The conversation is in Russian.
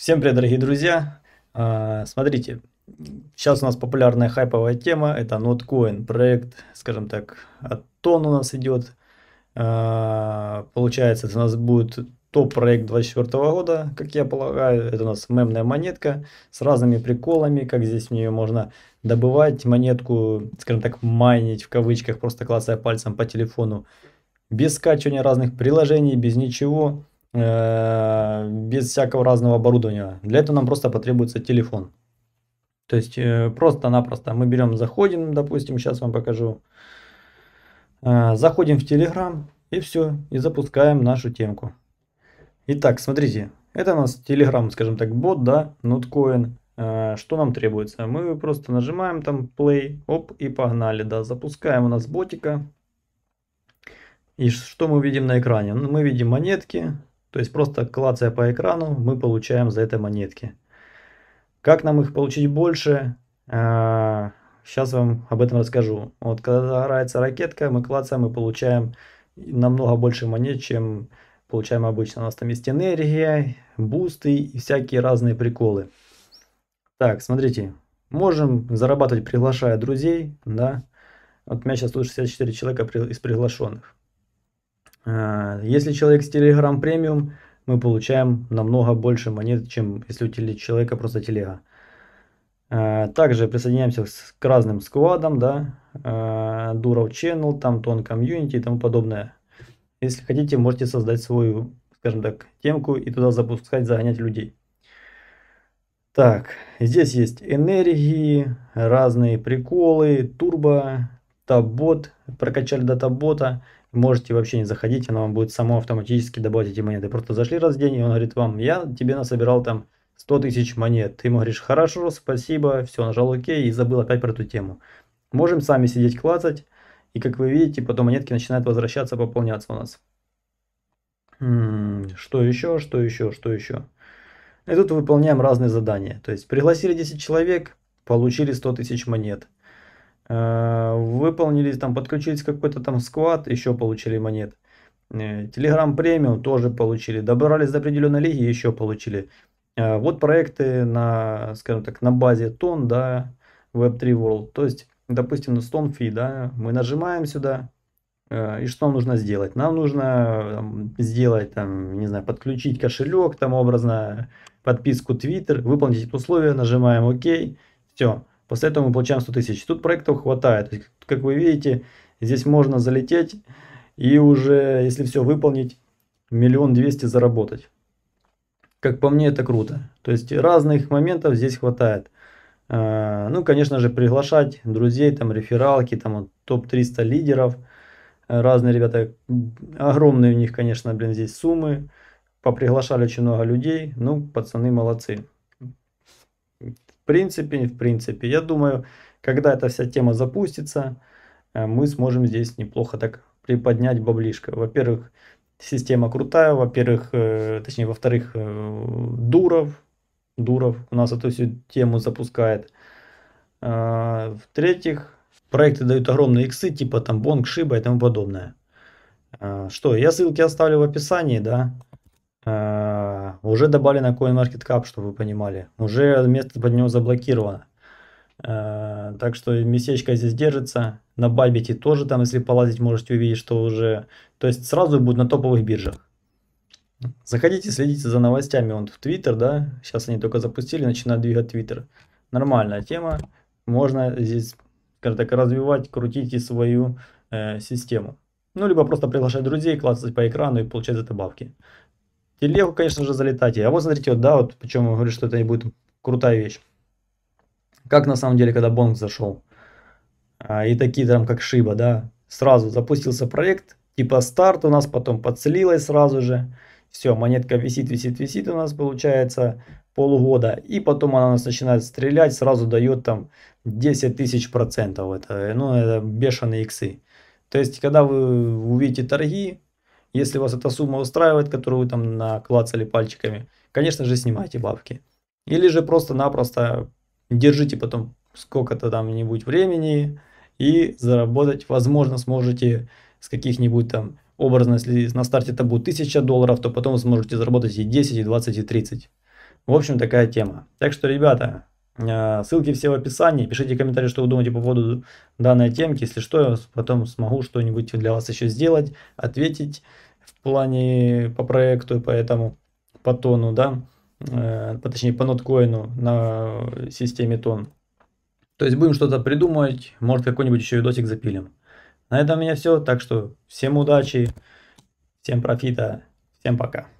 Всем привет, дорогие друзья! А, смотрите, сейчас у нас популярная хайповая тема, это NotCoin, проект, скажем так, от тон у нас идет. А, получается, это у нас будет топ-проект 24 года, как я полагаю. Это у нас мемная монетка с разными приколами, как здесь в нее можно добывать монетку, скажем так, майнить в кавычках, просто клацая пальцем по телефону, без скачивания разных приложений, без ничего. Э, без всякого разного оборудования. Для этого нам просто потребуется телефон. То есть э, просто-напросто мы берем, заходим, допустим, сейчас вам покажу. Э, заходим в Telegram и все, и запускаем нашу темку. Итак, смотрите, это у нас Telegram, скажем так, бот, да, Nutcoin. Что нам требуется? Мы просто нажимаем там play, оп, и погнали, да, запускаем у нас ботика. И что мы видим на экране? Мы видим монетки, то есть просто клацая по экрану, мы получаем за это монетки. Как нам их получить больше? Сейчас а, вам об этом расскажу. Вот когда загорается ракетка, мы клацаем и получаем намного больше монет, чем получаем обычно. У нас там есть энергия, бусты и всякие разные приколы. Так, смотрите. Можем зарабатывать, приглашая друзей, да. Вот у меня сейчас тут 64 человека из приглашенных. Э, если человек с Telegram премиум, мы получаем намного больше монет, чем если у человека просто телега. Э, также присоединяемся к разным складам, да, Дуров э, Channel, там Тон Комьюнити и тому подобное. Если хотите, можете создать свою, скажем так, темку и туда запускать, загонять людей. Так, здесь есть энергии, разные приколы, турбо, табот, прокачали до табота можете вообще не заходить, оно вам будет само автоматически добавлять эти монеты. Просто зашли раз в день, и он говорит вам, я тебе насобирал там 100 тысяч монет. Ты ему говоришь, хорошо, спасибо, все, нажал ОК и забыл опять про эту тему. Можем сами сидеть клацать, и как вы видите, потом монетки начинают возвращаться, пополняться у нас. М-м, что еще, что еще, что еще? И тут выполняем разные задания. То есть пригласили 10 человек, получили 100 тысяч монет. Э, выполнились, там подключились какой-то там склад, еще получили монет. телеграм э, премиум тоже получили, добрались до определенной лиги, еще получили. Э, вот проекты на, скажем так, на базе тон, да, Web3 World. То есть, допустим, на StoneFi, да, мы нажимаем сюда, и что нам нужно сделать? Нам нужно там, сделать, там, не знаю, подключить кошелек, там образно подписку Twitter, выполнить условия, нажимаем ОК, все. После этого мы получаем 100 тысяч. Тут проектов хватает. Как вы видите, здесь можно залететь и уже, если все выполнить, миллион двести заработать. Как по мне, это круто. То есть разных моментов здесь хватает. А, ну, конечно же, приглашать друзей, там, рефералки, там, топ-300 лидеров. Разные ребята, огромные у них, конечно, блин, здесь суммы. Поприглашали очень много людей. Ну, пацаны молодцы принципе, в принципе, я думаю, когда эта вся тема запустится, э, мы сможем здесь неплохо так приподнять баблишко. Во-первых, система крутая, во-первых, э, точнее, во-вторых, э, Дуров, Дуров у нас эту всю тему запускает. В-третьих, проекты дают огромные иксы, типа там Бонг, Шиба и тому подобное. Что, я ссылки оставлю в описании, да. Уже добавили добавлено CoinMarketCap, чтобы вы понимали. Уже место под него заблокировано. Э, так что местечко здесь держится. На Байбите тоже там, если полазить, можете увидеть, что уже... То есть сразу будет на топовых биржах. Заходите, следите за новостями. Он в Твиттер, да? Сейчас они только запустили, начинают двигать Твиттер. Нормальная тема. Можно здесь, скажем так, развивать, крутить и свою э, систему. Ну, либо просто приглашать друзей, клацать по экрану и получать за это бабки телегу, конечно же, залетать. А вот смотрите, вот, да, вот почему я говорю, что это не будет крутая вещь. Как на самом деле, когда Бонг зашел, а, и такие там, как Шиба, да, сразу запустился проект, типа старт у нас, потом подслилась сразу же. Все, монетка висит, висит, висит у нас получается полгода. И потом она у нас начинает стрелять, сразу дает там 10 тысяч процентов. Это, ну, это бешеные иксы. То есть, когда вы увидите торги, если вас эта сумма устраивает, которую вы там наклацали пальчиками, конечно же, снимайте бабки. Или же просто-напросто держите потом сколько-то там-нибудь времени и заработать, возможно, сможете с каких-нибудь там образно, если на старте это будет 1000 долларов, то потом вы сможете заработать и 10, и 20, и 30. В общем, такая тема. Так что, ребята, Э, ссылки все в описании. Пишите комментарии, что вы думаете по поводу данной темки. Если что, я потом смогу что-нибудь для вас еще сделать, ответить в плане по проекту, поэтому по тону, да, э, точнее по ноткоину на системе тон. То есть будем что-то придумывать, может какой-нибудь еще видосик запилим. На этом у меня все, так что всем удачи, всем профита, всем пока.